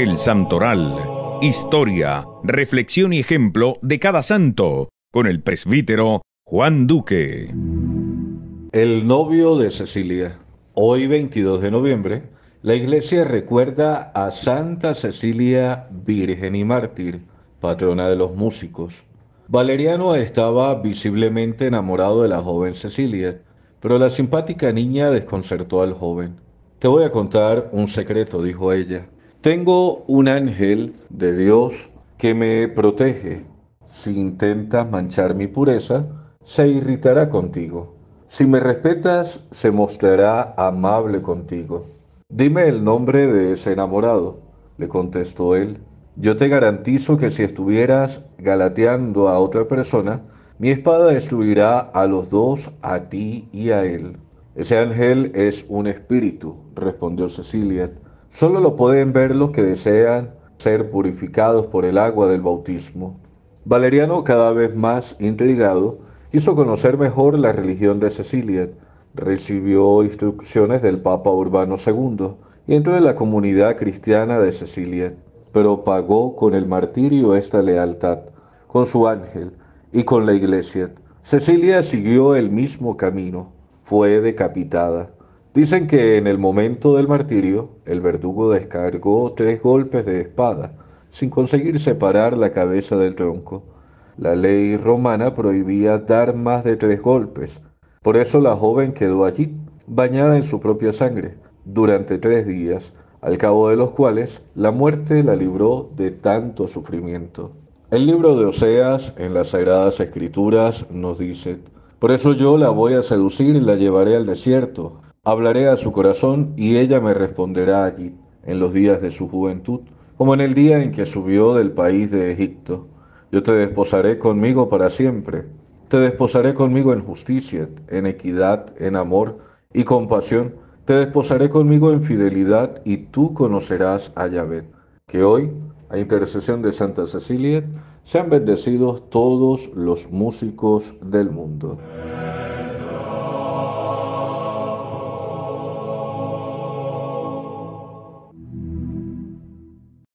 El Santoral. Historia, reflexión y ejemplo de cada santo, con el presbítero Juan Duque. El novio de Cecilia. Hoy 22 de noviembre, la iglesia recuerda a Santa Cecilia, Virgen y Mártir, patrona de los músicos. Valeriano estaba visiblemente enamorado de la joven Cecilia, pero la simpática niña desconcertó al joven. Te voy a contar un secreto, dijo ella. Tengo un ángel de Dios que me protege. Si intentas manchar mi pureza, se irritará contigo. Si me respetas, se mostrará amable contigo. Dime el nombre de ese enamorado, le contestó él. Yo te garantizo que si estuvieras galateando a otra persona, mi espada destruirá a los dos, a ti y a él. Ese ángel es un espíritu, respondió Cecilia Solo lo pueden ver los que desean ser purificados por el agua del bautismo. Valeriano, cada vez más intrigado, hizo conocer mejor la religión de Cecilia, recibió instrucciones del Papa Urbano II y entró en la comunidad cristiana de Cecilia, Propagó con el martirio esta lealtad, con su ángel y con la iglesia. Cecilia siguió el mismo camino, fue decapitada. Dicen que en el momento del martirio, el verdugo descargó tres golpes de espada, sin conseguir separar la cabeza del tronco. La ley romana prohibía dar más de tres golpes. Por eso la joven quedó allí, bañada en su propia sangre, durante tres días, al cabo de los cuales la muerte la libró de tanto sufrimiento. El libro de Oseas, en las Sagradas Escrituras, nos dice, por eso yo la voy a seducir y la llevaré al desierto, Hablaré a su corazón y ella me responderá allí, en los días de su juventud, como en el día en que subió del país de Egipto. Yo te desposaré conmigo para siempre. Te desposaré conmigo en justicia, en equidad, en amor y compasión. Te desposaré conmigo en fidelidad y tú conocerás a Yahvé. Que hoy, a intercesión de Santa Cecilia, sean bendecidos todos los músicos del mundo.